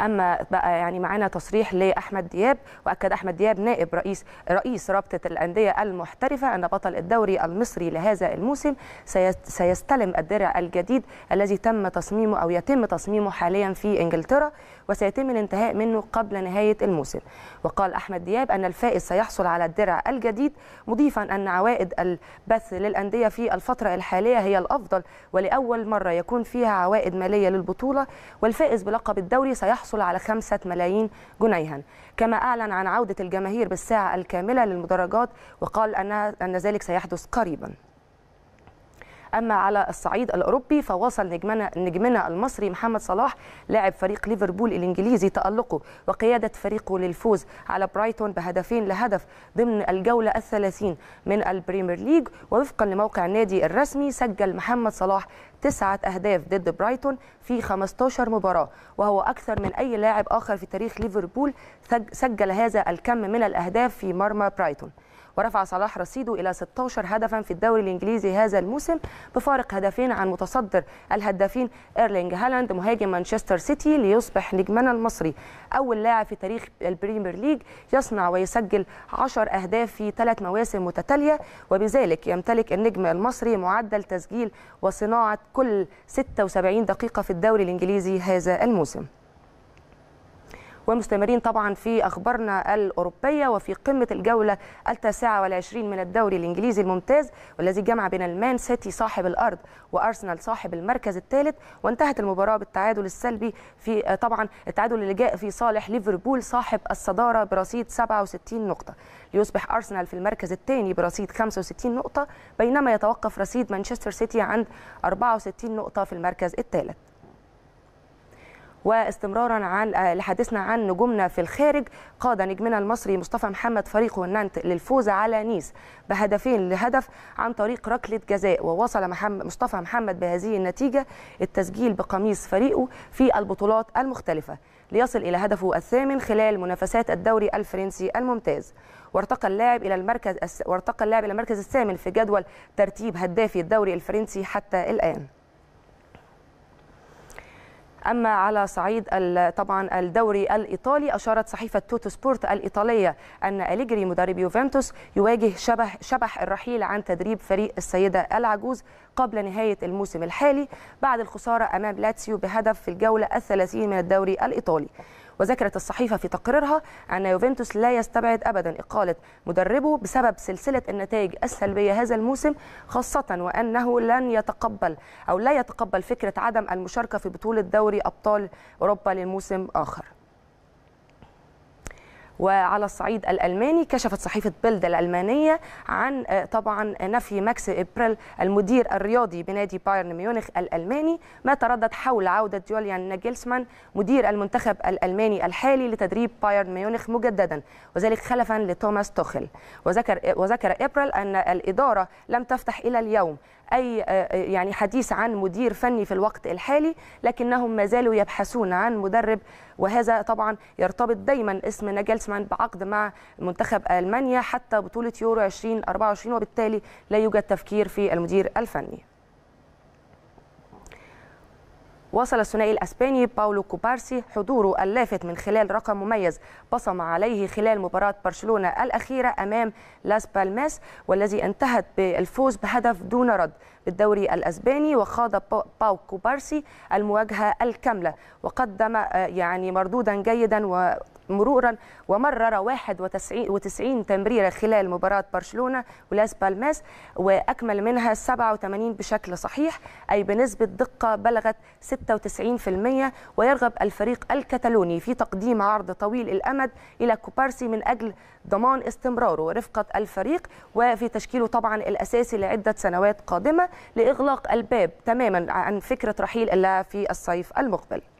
اما بقى يعني معانا تصريح لاحمد دياب واكد احمد دياب نائب رئيس رئيس رابطه الانديه المحترفه ان بطل الدوري المصري لهذا الموسم سيستلم الدرع الجديد الذي تم تصميمه او يتم تصميمه حاليا في انجلترا وسيتم الانتهاء منه قبل نهايه الموسم وقال احمد دياب ان الفائز سيحصل على الدرع الجديد مضيفا ان عوائد البث للانديه في الفتره الحاليه هي الافضل ولاول مره يكون فيها عوائد ماليه للبطوله والفائز بلقب الدوري سيحصل تحصل على خمسة ملايين جنيها كما أعلن عن عودة الجماهير بالساعة الكاملة للمدرجات وقال أن ذلك سيحدث قريباً أما على الصعيد الأوروبي فواصل نجمنا, نجمنا المصري محمد صلاح لاعب فريق ليفربول الإنجليزي تألقه وقيادة فريقه للفوز على برايتون بهدفين لهدف ضمن الجولة الثلاثين من البريمير ليج ووفقا لموقع النادي الرسمي سجل محمد صلاح تسعة أهداف ضد برايتون في 15 مباراة وهو أكثر من أي لاعب آخر في تاريخ ليفربول سجل هذا الكم من الأهداف في مرمى برايتون ورفع صلاح رصيده إلى 16 هدفا في الدوري الإنجليزي هذا الموسم بفارق هدفين عن متصدر الهدافين إيرلينج هالاند مهاجم مانشستر سيتي ليصبح نجمنا المصري أول لاعب في تاريخ البريمير ليج يصنع ويسجل 10 أهداف في ثلاث مواسم متتالية وبذلك يمتلك النجم المصري معدل تسجيل وصناعة كل 76 دقيقة في الدوري الإنجليزي هذا الموسم ومستمرين طبعا في أخبارنا الأوروبية وفي قمة الجولة التاسعة والعشرين من الدوري الإنجليزي الممتاز والذي جمع بين المان سيتي صاحب الأرض وأرسنال صاحب المركز الثالث وانتهت المباراة بالتعادل السلبي في طبعا التعادل اللي جاء في صالح ليفربول صاحب الصدارة برصيد 67 نقطة ليصبح أرسنال في المركز الثاني برصيد 65 نقطة بينما يتوقف رصيد مانشستر سيتي عند 64 نقطة في المركز الثالث واستمرارا عن آه، لحديثنا عن نجومنا في الخارج قاد نجمنا المصري مصطفى محمد فريقه النانت للفوز على نيس بهدفين لهدف عن طريق ركله جزاء ووصل محمد مصطفى محمد بهذه النتيجه التسجيل بقميص فريقه في البطولات المختلفه ليصل إلى هدفه الثامن خلال منافسات الدوري الفرنسي الممتاز وارتقى اللاعب إلى المركز وارتقى اللاعب إلى المركز الثامن في جدول ترتيب هدافي الدوري الفرنسي حتى الآن أما على صعيد طبعا الدوري الإيطالي أشارت صحيفة توتو سبورت الإيطالية أن أليجري مدرب يوفنتوس يواجه شبح, شبح الرحيل عن تدريب فريق السيدة العجوز قبل نهاية الموسم الحالي بعد الخسارة أمام لاتسيو بهدف في الجولة الثلاثين من الدوري الإيطالي وذكرت الصحيفة في تقريرها أن يوفنتوس لا يستبعد أبدا إقالة مدربه بسبب سلسلة النتائج السلبية هذا الموسم خاصة وأنه لن يتقبل أو لا يتقبل فكرة عدم المشاركة في بطولة دوري أبطال أوروبا للموسم آخر وعلى الصعيد الالماني كشفت صحيفه بيلد الالمانيه عن آه، طبعا نفي ماكس ابريل المدير الرياضي بنادي بايرن ميونخ الالماني ما تردد حول عوده جوليان ناجلسمان مدير المنتخب الالماني الحالي لتدريب بايرن ميونخ مجددا وذلك خلفا لتوماس توخل وذكر آه، وذكر ابريل ان الاداره لم تفتح الى اليوم أي آه، آه، يعني حديث عن مدير فني في الوقت الحالي لكنهم ما زالوا يبحثون عن مدرب وهذا طبعا يرتبط دايما اسم ناجلسمان بعقد مع منتخب ألمانيا حتى بطولة يورو 2024 وبالتالي لا يوجد تفكير في المدير الفني وصل الثنائي الاسباني باولو كوبارسي حضوره اللافت من خلال رقم مميز بصم عليه خلال مباراه برشلونه الاخيره امام لاس بالماس والذي انتهت بالفوز بهدف دون رد بالدوري الاسباني وخاض باو كوبارسي المواجهه الكامله وقدم آه، يعني مردودا جيدا و مرورا ومرر 91 تمريره خلال مباراه برشلونه ولاس بالماس واكمل منها 87 بشكل صحيح اي بنسبه دقه بلغت 96% ويرغب الفريق الكتالوني في تقديم عرض طويل الامد الى كوبارسي من اجل ضمان استمراره ورفقه الفريق وفي تشكيله طبعا الاساسي لعده سنوات قادمه لاغلاق الباب تماما عن فكره رحيل اللاعب في الصيف المقبل